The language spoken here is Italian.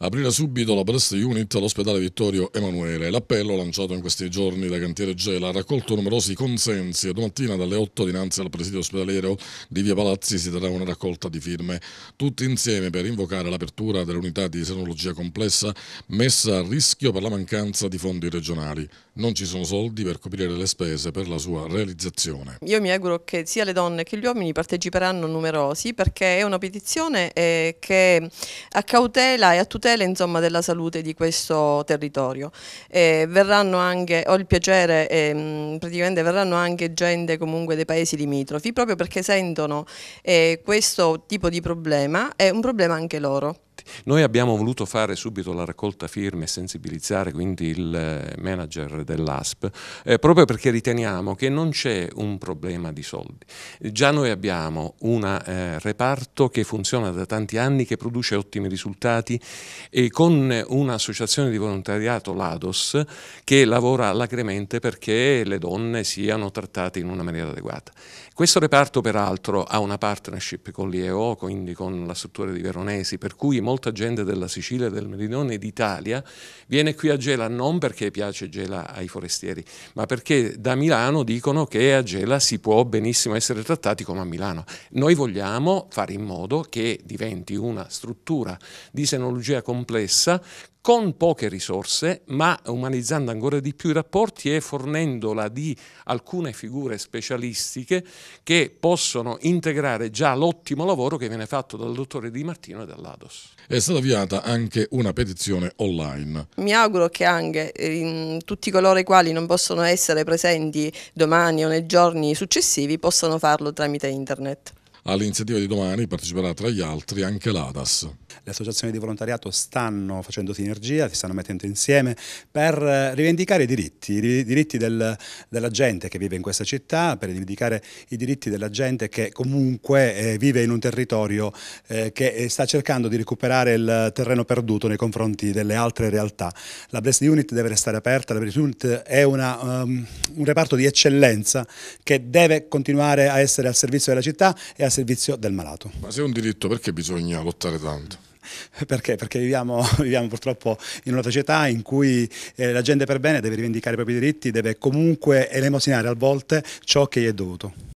Aprire subito la Brest Unit all'ospedale Vittorio Emanuele. L'appello lanciato in questi giorni da Cantiere Gela ha raccolto numerosi consensi e domattina dalle 8 dinanzi al presidio ospedaliero di Via Palazzi si darà una raccolta di firme, tutti insieme per invocare l'apertura dell'unità di senologia complessa messa a rischio per la mancanza di fondi regionali. Non ci sono soldi per coprire le spese per la sua realizzazione. Io mi auguro che sia le donne che gli uomini parteciperanno numerosi perché è una petizione eh, che a cautela e a tutela tutela insomma, della salute di questo territorio. Eh, verranno anche, ho il piacere, eh, praticamente verranno anche gente comunque dei paesi limitrofi, proprio perché sentono eh, questo tipo di problema, è un problema anche loro. Noi abbiamo voluto fare subito la raccolta firme e sensibilizzare quindi il eh, manager dell'ASP, eh, proprio perché riteniamo che non c'è un problema di soldi. Già noi abbiamo un eh, reparto che funziona da tanti anni, che produce ottimi risultati e con un'associazione di volontariato, l'ADOS, che lavora alacremente perché le donne siano trattate in una maniera adeguata. Questo reparto peraltro ha una partnership con l'IEO, quindi con la struttura di Veronesi, per cui molto molta gente della Sicilia, del Meridione e d'Italia viene qui a Gela non perché piace Gela ai forestieri, ma perché da Milano dicono che a Gela si può benissimo essere trattati come a Milano. Noi vogliamo fare in modo che diventi una struttura di senologia complessa con poche risorse, ma umanizzando ancora di più i rapporti e fornendola di alcune figure specialistiche che possono integrare già l'ottimo lavoro che viene fatto dal dottore Di Martino e dall'Ados è stata avviata anche una petizione online. Mi auguro che anche eh, tutti coloro i quali non possono essere presenti domani o nei giorni successivi possano farlo tramite internet. All'iniziativa di domani parteciperà tra gli altri anche l'ADAS. Le associazioni di volontariato stanno facendo sinergia, si stanno mettendo insieme per eh, rivendicare i diritti, i diritti del, della gente che vive in questa città, per rivendicare i diritti della gente che comunque eh, vive in un territorio eh, che sta cercando di recuperare il terreno perduto nei confronti delle altre realtà. La Blessed Unit deve restare aperta, la Blessed Unit è una, um, un reparto di eccellenza che deve continuare a essere al servizio della città e a servizio del malato. Ma se è un diritto perché bisogna lottare tanto? Perché? Perché viviamo, viviamo, purtroppo in una società in cui eh, la gente per bene deve rivendicare i propri diritti, deve comunque elemosinare a volte ciò che gli è dovuto.